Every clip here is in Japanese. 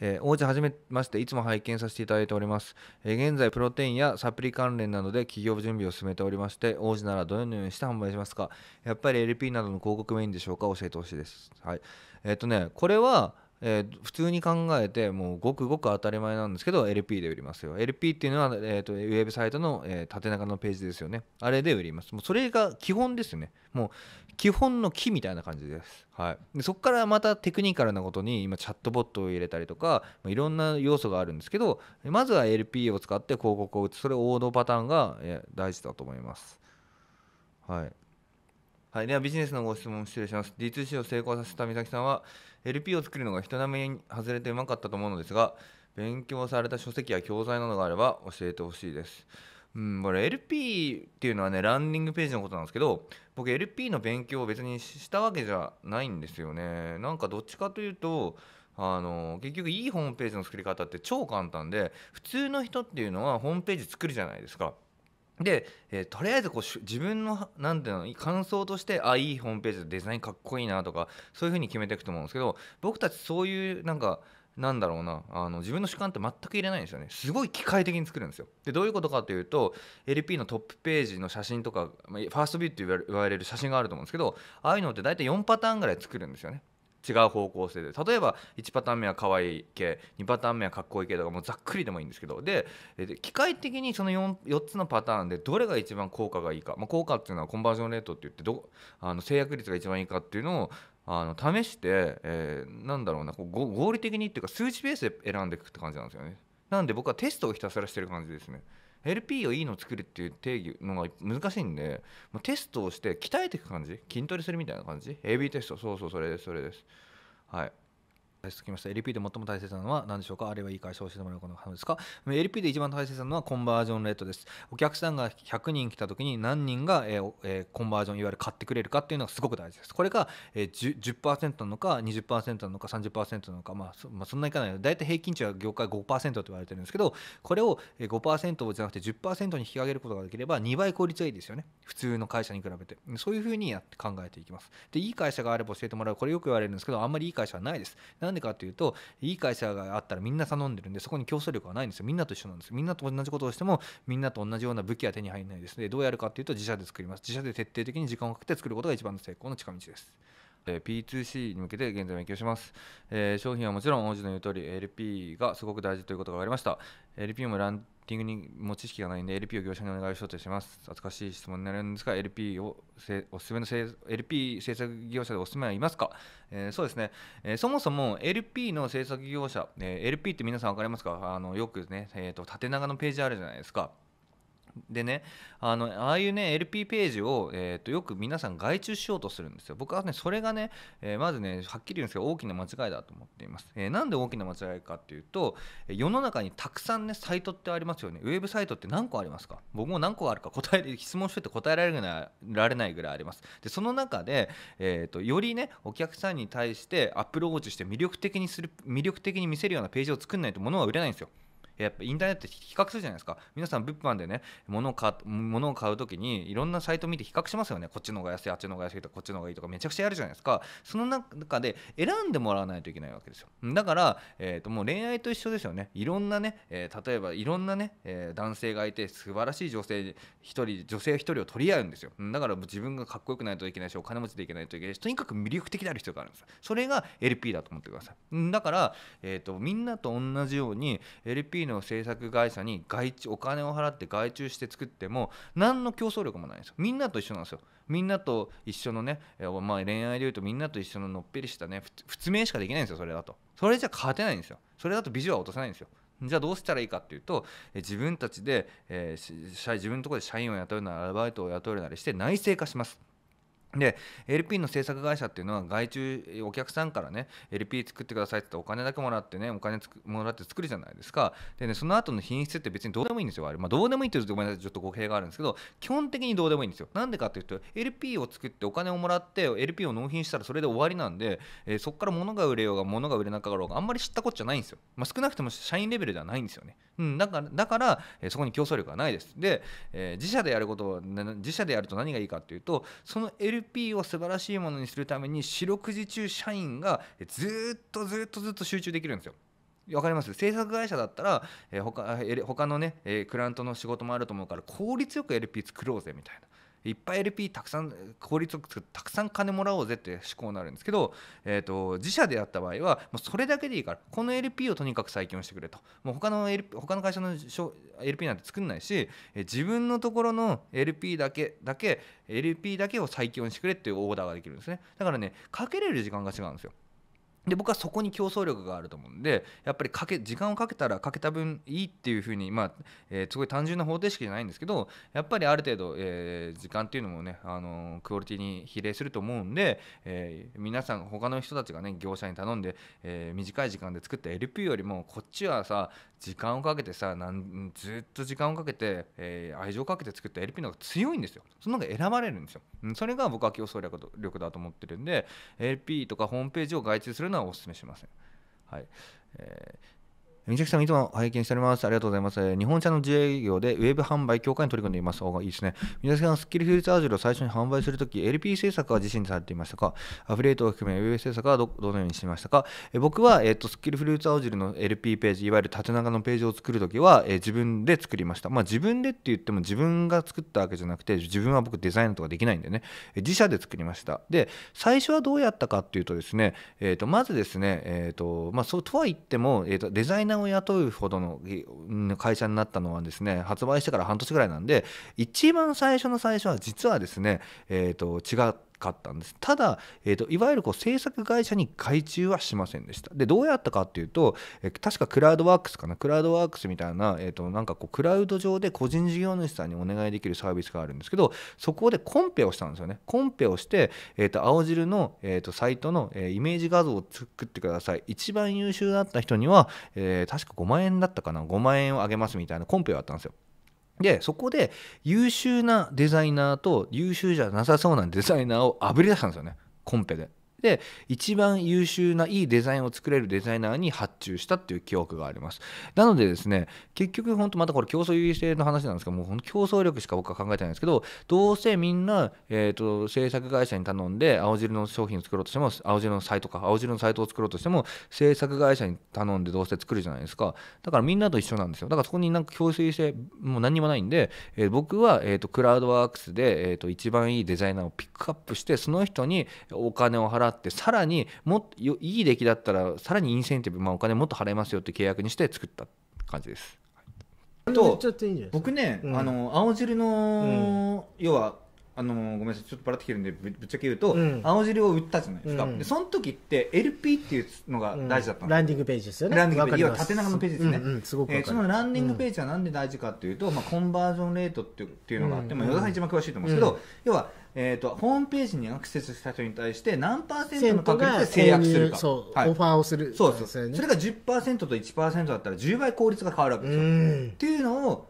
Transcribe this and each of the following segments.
えー、はじめましていつも拝見させていただいております、えー、現在プロテインやサプリ関連などで企業準備を進めておりまして王子ならどのようにして販売しますかやっぱり LP などの広告メインでしょうか教えてほしいですはいえっ、ー、とねこれはえー、普通に考えてもうごくごく当たり前なんですけど LP で売りますよ LP っていうのは、えーと、ウェブサイトの、えー、縦長のページですよねあれで売りますもうそれが基本ですねもう基本の木みたいな感じです、はい、でそこからまたテクニカルなことに今チャットボットを入れたりとかいろんな要素があるんですけどまずは LP を使って広告を打つそれ王道パターンが大事だと思いますはいはい、ではビジネスのご質問失礼します D2C を成功させた美咲さんは LP を作るのが人並みに外れてうまかったと思うのですが勉強された書籍や教材などがあれば教えてほしいですうんこれ LP っていうのはねランディングページのことなんですけど僕 LP の勉強を別にしたわけじゃないんですよねなんかどっちかというとあの結局いいホームページの作り方って超簡単で普通の人っていうのはホームページ作るじゃないですかで、えー、とりあえずこう自分のなんていうの感想としてあいいホームページでデザインかっこいいなとかそういうふうに決めていくと思うんですけど僕たちそういうなんかなんだろうなあの自分の主観って全く入れないんですよねすごい機械的に作るんですよでどういうことかというと LP のトップページの写真とか、まファーストビューって言われる写真があると思うんですけどああいうのって大体4パターンぐらい作るんですよね違う方向性で例えば1パターン目は可愛い系2パターン目はかっこいい系とかもうざっくりでもいいんですけどで機械的にその 4, 4つのパターンでどれが一番効果がいいか、まあ、効果っていうのはコンバージョンレートって言ってどあの制約率が一番いいかっていうのをあの試して、えー、なんだろうなこう合理的にっていうか数値ベースで選んでいくって感じなんですよね。なんで僕はテストをひたすらしてる感じですね。LP をいいの作るっていう定義のが難しいんでまテストをして鍛えていく感じ筋トレするみたいな感じ AB テストそうそうそれですそれですはい解説きました LP で最も大切なのは何でしょうかあれはいい会社を教えてもらうこの話ですか LP で一番大切なのはコンバージョンレートですお客さんが100人来た時に何人が、ええコンバージョンいわゆる買ってくれるかっていうのがすごく大事ですこれが、えー、10%, なのか20%なのか30%なのか、まあそ、まあ、そんなにいかない大体平均値は業界5%と言われてるんですけどこれを5%じゃなくて10%に引き上げることができれば2倍効率がいいですよね普通の会社に比べてそういうふうにやって考えていきますでいい会社があれば教えてもらうこれよく言われるんですけどあんまりいい会社はないですなんででかというといい会社があったらみんな頼んでるんでそこに競争力はないんですよみんなと一緒なんですよみんなと同じことをしてもみんなと同じような武器は手に入らないですでどうやるかっていうと自社で作ります自社で徹底的に時間をかけて作ることが一番の成功の近道です。P2C に向けて現在勉強します、えー、商品はもちろん王子の言う通り LP がすごく大事ということが分かりました LP もランティングにも知識がないんで LP を業者にお願いしようとします懐かしい質問になるんですが LP をおすすめの LP 制作業者でおすすめはいますか、えー、そうですね、えー、そもそも LP の制作業者、えー、LP って皆さん分かりますかあのよくね、えーと縦長のページあるじゃないですかでねあのああいうね LP ページを、えーと、よく皆さん外注しようとするんですよ僕はねそれがね、えー、まずねはっきり言うんですけど大きな間違いだと思っています、えー、なんで大きな間違いかっていうと世の中にたくさんねサイトってありますよねウェブサイトって何個ありますか僕も何個あるか答え質問してて答えられないられないぐらいありますでその中で、えーと、よりねお客さんに対してアプローチして魅力的にする魅力的に見せるようなページを作んないと物は売れないんですよやっぱインターネット比較するじゃないですか皆さん物販でね物を買物を買う時にいろんなサイト見て比較しますよねこっちの方が安いあっちの方が安いとかこっちの方がいいとかめちゃくちゃやるじゃないですかその中で選んでもらわないといけないわけですよだから、えー、ともう恋愛と一緒ですよねいろんなね、えー、例えばいろんなね、えー、男性がいて素晴らしい女性1人女性1人を取り合うんですよだから自分がかっこよくないといけないしお金持ちでいけないといけないしとにかく魅力的である必要があるんですそれが LP だと思ってくださいだから、えーと、とみんなと同じように LP の制作会社に外注お金を払って外注して作っても何の競争力もないんですよみんなと一緒なんですよみんなと一緒のね、まあ、恋愛でいうとみんなと一緒ののっぺりしたね普通名しかできないんですよそれだとそれじゃ勝てないんですよそれだとビジアルは落とせないんですよじゃあどうしたらいいかっていうと自分たちで、えー、自分のところで社員を雇うならアルバイトを雇うなりして内製化しますで LP の制作会社っていうのは外注お客さんからね LP 作ってくださいって言ったらお金だけもらってねお金もらって作るじゃないですかでねその後の品質って別にどうでもいいんですよあれ、まあ、どうでもいいって言うとごめんなさいちょっと語弊があるんですけど基本的にどうでもいいんですよなんでかっていうと LP を作ってお金をもらって LP を納品したらそれで終わりなんで、えそこから物が売れようが物が売れなかろうがあんまり知ったこっちゃないんですよ、まあ、少なくとも社員レベルではないんですよね、うん、だからだから、えそこに競争力がないですで、え自社でやること自社でやると何がいいかっていうとその LP l p を素晴らしいものにするために四六時中社員がずっとずっとずっと集中できるんですよ。分かります制作会社だったら、えー、他他のね、えー、クライアントの仕事もあると思うから効率よく LP 作ろうぜみたいないっぱい LP たくさん効率よくたくさん金もらおうぜって思考になるんですけど、えーと、自社でやった場合はもうそれだけでいいからこの LP をとにかく再建してくれともう他の、LP、他の会社の LP なんて作んないし、え自分のところの LP だけだけ LP だけを再建してくれっていうオーダーができるんですねだからねかけれる時間が違うんですよで僕はそこに競争力があると思うんでやっぱりかけ時間をかけたらかけた分いいっていうふうに、まあえー、すごい単純な方程式じゃないんですけどやっぱりある程度、えー、時間っていうのもね、あのー、クオリティに比例すると思うんで、え皆さん他の人たちがね業者に頼んで、え短い時間で作った LP よりもこっちはさ時間をかけてさなんずっと時間をかけて、え愛情をかけて作った LP の方が強いんですよその方が選ばれるんですよ、うん、それが僕は競争力だと思ってるんで LP とかホームページを外注するのはおめしません。はいえーみちさん、いつも拝見しております。ありがとうございます。日本茶の自営業でウェブ販売協会に取り組んでいます。おいいですね。みちさん、スッキリフューチャージを最初に販売するとき、LP 制作は自身でされていましたかアフレリエイトを含めウェブ制作はどのようにしていましたかえ僕は、えっと、スッキリフルーツ青汁の LP ページ、いわゆる縦長のページを作るときは、え自分で作りました。まあ、自分でって言っても自分が作ったわけじゃなくて、自分は僕デザインとかできないんでね、自社で作りました。で、最初はどうやったかっていうとですね、えっ、ー、と、まずですね、えっ、ー、と、まあ、そうとは言っても、えっ、ー、と、デザイナーを雇うほどの会社になったのはですね発売してから半年ぐらいなんで一番最初の最初は実はですね、えーと違ってかったんですただ、えーと、いわゆるこう制作会社に外注はしませんでしたでどうやったかっていうと、えー、確かクラウドワークスかなクラウドワークスみたいな,、えーと、なんかこうクラウド上で個人事業主さんにお願いできるサービスがあるんですけどそこでコンペをしたんですよねコンペをして、えーと、青汁の、えー、とサイトの、えー、イメージ画像を作ってください一番優秀だった人には、えー、確か5万円だったかな5万円をあげますみたいなコンペをあったんですよでそこで優秀なデザイナーと優秀じゃなさそうなデザイナーをあぶり出したんですよねコンペで。で一番優秀ないいデザインを作れるデザイナーに発注したっていう記憶がありますなのでですね結局本当またこれ競争優位性の話なんですけどもうほんと競争力しか僕は考えてないんですけどどうせみんな、えーと、制作会社に頼んで青汁の商品を作ろうとしても青汁のサイトか青汁のサイトを作ろうとしても制作会社に頼んでどうせ作るじゃないですかだからみんなと一緒なんですよだからそこになんか競争優位性もう何にもないんで、えー、僕は、えーと、クラウドワークスで、えーと、と一番いいデザイナーをピックアップしてその人にお金を払って払ってさらにもっといい出来だったらさらにインセンティブ、まあ、お金もっと払いますよって契約にして作った感じです。と僕ね、うん、あの青汁の、うん、要はあのー、ごめんなさいちょっとばらってきてるんでぶっちゃけ言うと、うん、青汁を売ったじゃないですか、うん、でその時って LP っていうのが大事だった、うん、ランディングページですよねランディングページ要は縦長のページですね、うんうん、すごくえー、そのランディングページはなんで大事かっていうと、まあ、コンバージョンレートっていうっていうのがあって、まあ、与田さん一番詳しいと思うんですけど、要はえーと、ホームページにアクセスした人に対して何パーセントの確率で制約するかそう、はい、オファーをするそうです、ね、それが10%と1%だったら10倍効率が変わるわけですよっていうのを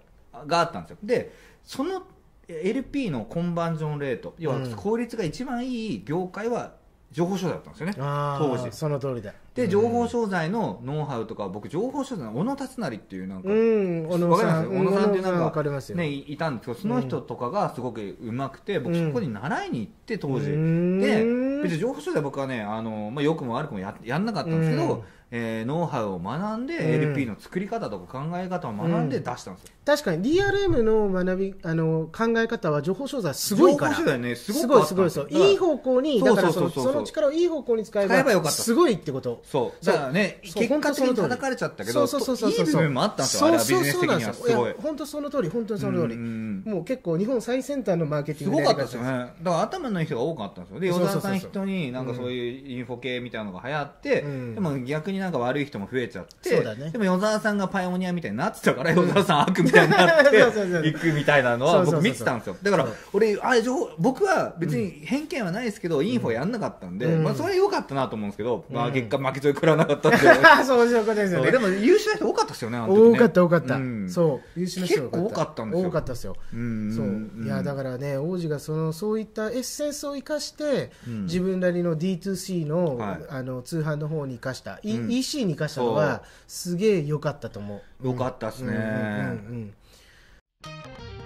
があったんですよでその LP のコンバージョンレート要は効率が一番いい業界は情報商材だったんですよね、うん、当時その通りだで情報商材のノウハウとか僕情報商材の小野達成っていうなんか、うん、小野さん小野さんってなんか、ね,、ね、いたんですけどその人とかがすごくうまくて、僕そこに習いに行って当時、うん、で別に情報商材僕はねあの、まあ、良くも悪くもややんなかったんですけど、うんえー、ノウハウを学んで、うん、LP の作り方とか考え方を学んで出したんですよ、うん、確かに DRM の学びあの考え方は情報商材すごいから情報商材ねすごいすごいすごいいい方向にだからその力をいい方向に使えばすごいってことそうだからね結果的に叩かれちゃったけどそうそうそうそういい部分もあったんですよあれはビジネス的にはすその通り本当にその通り、うん、もう結構日本最先端のマーケティングすごかったですよねだから頭のいい人が多かったんですよで与田さん人になんかそういうインフォ系みたいなのが流行ってでも逆にになんか悪い人も増えちゃって、そうだ、ね、でも与沢さんがパイオニアみたいになってたから、与沢さん悪みたいになってい くみたいなのは僕見てたんですよだから俺あ情報僕は別に偏見はないですけど、インフォやんなかったんで、まあ、それは良かったなと思うんですけど、まあ、結果負けちょい食らわなかったって そういうことですよねでも優秀な人多かったですよね多かった多かった、そう優秀な人結構多かったんですよ多かったですよ、そういやだからね王子がそのそういったエッセンスを生かして、自分なりの D2C の,、あの通販の方に生かした、イン EC に生かしたのはすげえ良かったと思う。良かったっすね。うんうんうん